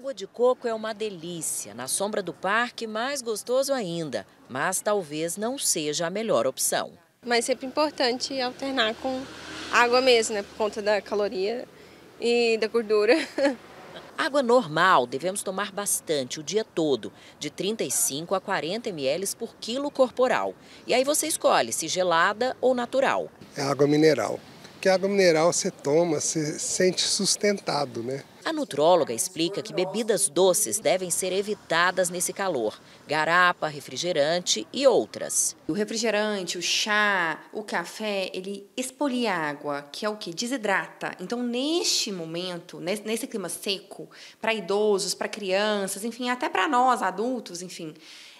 água de coco é uma delícia, na sombra do parque mais gostoso ainda, mas talvez não seja a melhor opção. Mas sempre importante alternar com água mesmo, né, por conta da caloria e da gordura. Água normal devemos tomar bastante o dia todo, de 35 a 40 ml por quilo corporal. E aí você escolhe se gelada ou natural. É água mineral. Porque água mineral você toma, você sente sustentado, né? A nutróloga explica que bebidas doces devem ser evitadas nesse calor, garapa, refrigerante e outras. O refrigerante, o chá, o café, ele expolia água, que é o que desidrata. Então, neste momento, nesse clima seco, para idosos, para crianças, enfim, até para nós adultos, enfim,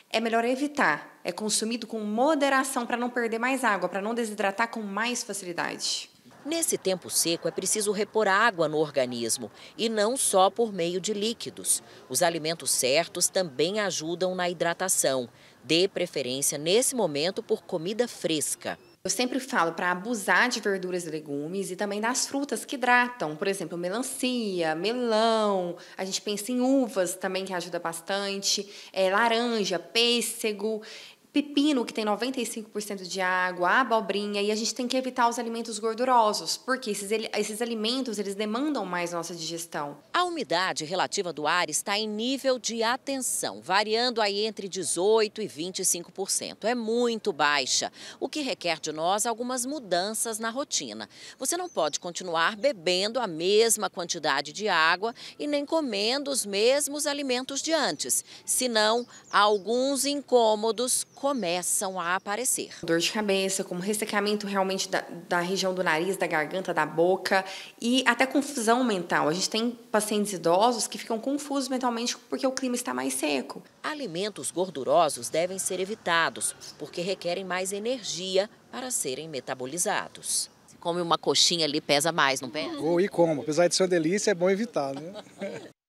é melhor evitar. É consumido com moderação para não perder mais água, para não desidratar com mais facilidade. Nesse tempo seco, é preciso repor água no organismo e não só por meio de líquidos. Os alimentos certos também ajudam na hidratação. Dê preferência nesse momento por comida fresca. Eu sempre falo para abusar de verduras e legumes e também das frutas que hidratam, por exemplo, melancia, melão, a gente pensa em uvas também que ajuda bastante, é, laranja, pêssego pepino que tem 95% de água, a abobrinha e a gente tem que evitar os alimentos gordurosos, porque esses, esses alimentos eles demandam mais nossa digestão. A umidade relativa do ar está em nível de atenção, variando aí entre 18 e 25%. É muito baixa, o que requer de nós algumas mudanças na rotina. Você não pode continuar bebendo a mesma quantidade de água e nem comendo os mesmos alimentos de antes, senão alguns incômodos começam a aparecer. Dor de cabeça, como ressecamento realmente da, da região do nariz, da garganta, da boca e até confusão mental. A gente tem pacientes idosos que ficam confusos mentalmente porque o clima está mais seco. Alimentos gordurosos devem ser evitados porque requerem mais energia para serem metabolizados come uma coxinha ali pesa mais, não pesa? Ou e como, apesar de ser uma delícia, é bom evitar, né?